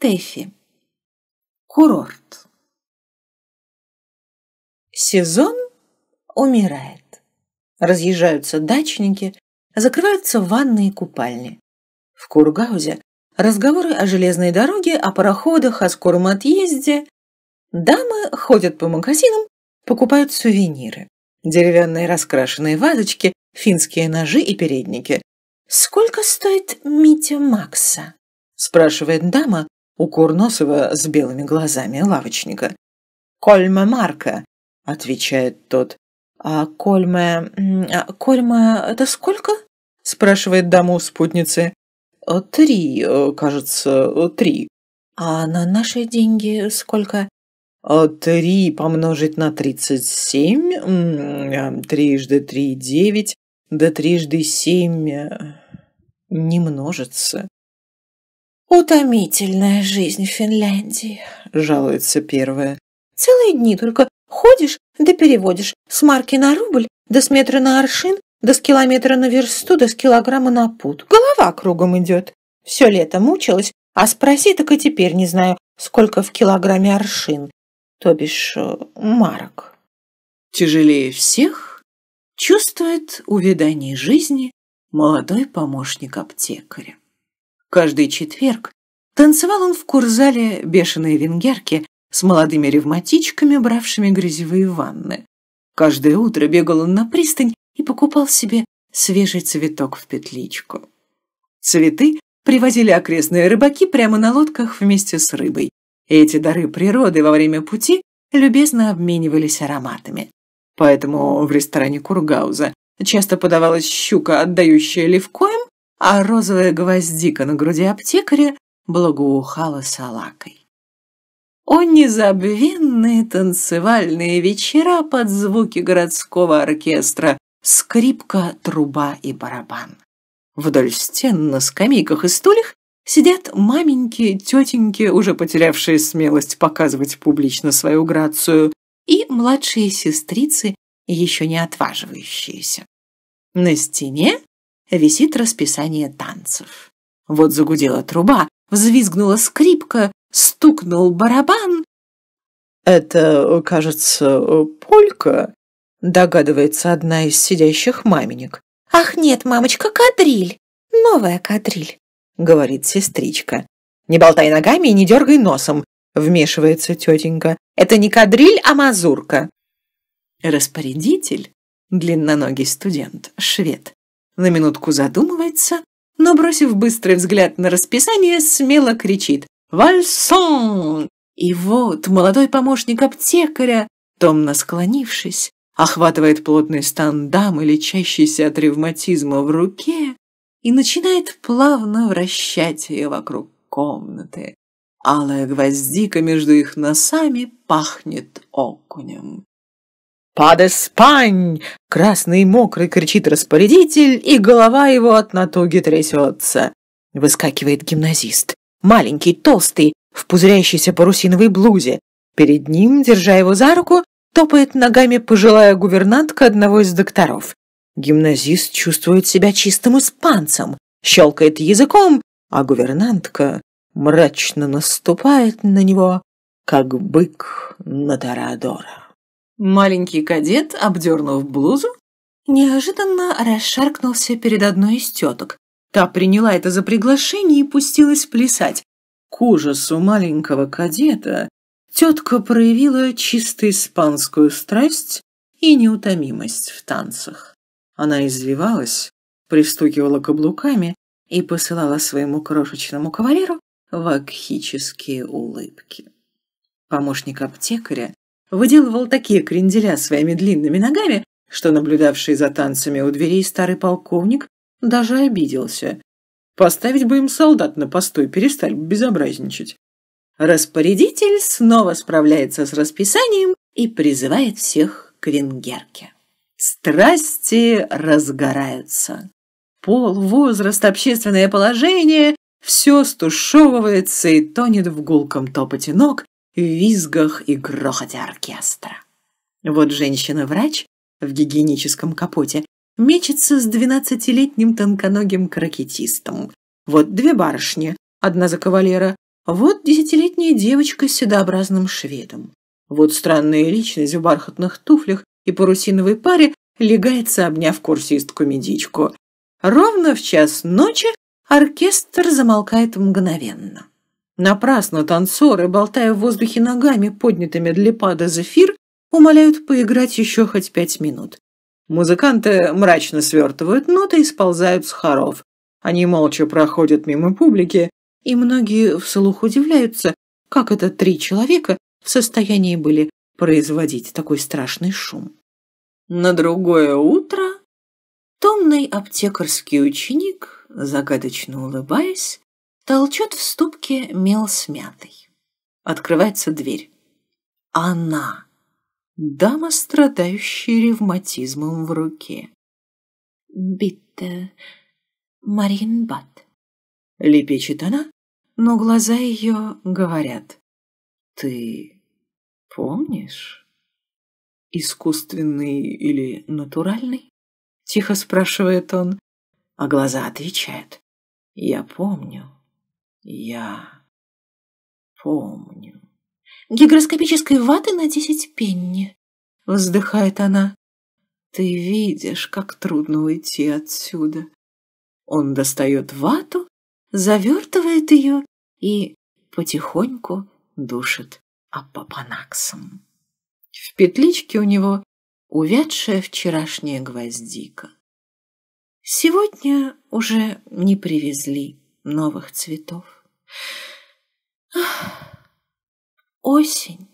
Тэфи. Курорт. Сезон умирает. Разъезжаются дачники, закрываются ванны и купальни. В Кургаузе разговоры о железной дороге, о пароходах, о скором отъезде. Дамы ходят по магазинам, покупают сувениры. Деревянные раскрашенные вазочки, финские ножи и передники. «Сколько стоит Митя Макса?» – спрашивает дама, у Курносова с белыми глазами лавочника. «Кольма Марка», — отвечает тот. «А Кольма... А Кольма... Это сколько?» — спрашивает дама у спутницы. «Э, «Три, э, кажется, э, три». «А на наши деньги сколько?» «Три помножить на тридцать семь, а трижды три – девять, да трижды семь не множится». «Утомительная жизнь в Финляндии», – жалуется первая. «Целые дни только ходишь да переводишь с марки на рубль, да с метра на аршин, да с километра на версту, да с килограмма на пуд. Голова кругом идет. Все лето мучилась, а спроси, так и теперь не знаю, сколько в килограмме аршин, то бишь э, марок». Тяжелее всех чувствует увядание жизни молодой помощник аптекаря. Каждый четверг танцевал он в курзале бешеные венгерки с молодыми ревматичками, бравшими грязевые ванны. Каждое утро бегал он на пристань и покупал себе свежий цветок в петличку. Цветы привозили окрестные рыбаки прямо на лодках вместе с рыбой. Эти дары природы во время пути любезно обменивались ароматами. Поэтому в ресторане Кургауза часто подавалась щука, отдающая левкоем, а розовая гвоздика на груди аптекаря благоухала салакой. О незабвенные танцевальные вечера под звуки городского оркестра, скрипка, труба и барабан. Вдоль стен на скамейках и стульях сидят маменьки, тетеньки, уже потерявшие смелость показывать публично свою грацию, и младшие сестрицы, еще не отваживающиеся. На стене висит расписание танцев. Вот загудела труба, взвизгнула скрипка, стукнул барабан. «Это, кажется, полька», — догадывается одна из сидящих маменек. «Ах нет, мамочка, кадриль, новая кадриль», — говорит сестричка. «Не болтай ногами и не дергай носом», — вмешивается тетенька. «Это не кадриль, а мазурка». Распорядитель, длинноногий студент, швед, на минутку задумывается, но, бросив быстрый взгляд на расписание, смело кричит «Вальсон!». И вот молодой помощник аптекаря, томно склонившись, охватывает плотный стан дамы, лечащейся от ревматизма в руке, и начинает плавно вращать ее вокруг комнаты. Алая гвоздика между их носами пахнет окунем. «Подыспань!» — красный и мокрый кричит распорядитель, и голова его от натуги трясется. Выскакивает гимназист. Маленький, толстый, в пузырящейся парусиновой блузе. Перед ним, держа его за руку, топает ногами пожилая гувернантка одного из докторов. Гимназист чувствует себя чистым испанцем, щелкает языком, а гувернантка мрачно наступает на него, как бык на Торадора. Маленький кадет, обдернув блузу, неожиданно расшаркнулся перед одной из теток. Та приняла это за приглашение и пустилась плясать. К ужасу маленького кадета тетка проявила чисто испанскую страсть и неутомимость в танцах. Она извивалась, пристукивала каблуками и посылала своему крошечному кавалеру вакхические улыбки. Помощник аптекаря выделывал такие кренделя своими длинными ногами, что наблюдавший за танцами у дверей старый полковник даже обиделся. Поставить бы им солдат на посту и перестали безобразничать. Распорядитель снова справляется с расписанием и призывает всех к венгерке. Страсти разгораются. Пол, возраст, общественное положение – все стушевывается и тонет в гулком топоте ног, визгах и грохоте оркестра. Вот женщина-врач в гигиеническом капоте мечется с двенадцатилетним тонконогим крокетистом. Вот две барышни, одна за кавалера, вот десятилетняя девочка с седообразным шведом. Вот странная личность в бархатных туфлях и парусиновой паре легается, обняв курсистку-медичку. Ровно в час ночи оркестр замолкает мгновенно. Напрасно танцоры, болтая в воздухе ногами, поднятыми для пада зефир, умоляют поиграть еще хоть пять минут. Музыканты мрачно свертывают ноты и сползают с хоров. Они молча проходят мимо публики, и многие вслух удивляются, как это три человека в состоянии были производить такой страшный шум. На другое утро томный аптекарский ученик, загадочно улыбаясь, Толчет в ступке мел смятый. Открывается дверь. Она. Дама, страдающая ревматизмом в руке. «Битте э, Маринбат», — лепечет она, но глаза ее говорят. «Ты помнишь?» «Искусственный или натуральный?» — тихо спрашивает он, а глаза отвечают. «Я помню». Я помню. Гигроскопической ваты на десять пенни. Вздыхает она. Ты видишь, как трудно уйти отсюда. Он достает вату, завертывает ее и потихоньку душит апопанаксом. В петличке у него увядшая вчерашняя гвоздика. Сегодня уже не привезли новых цветов. Осень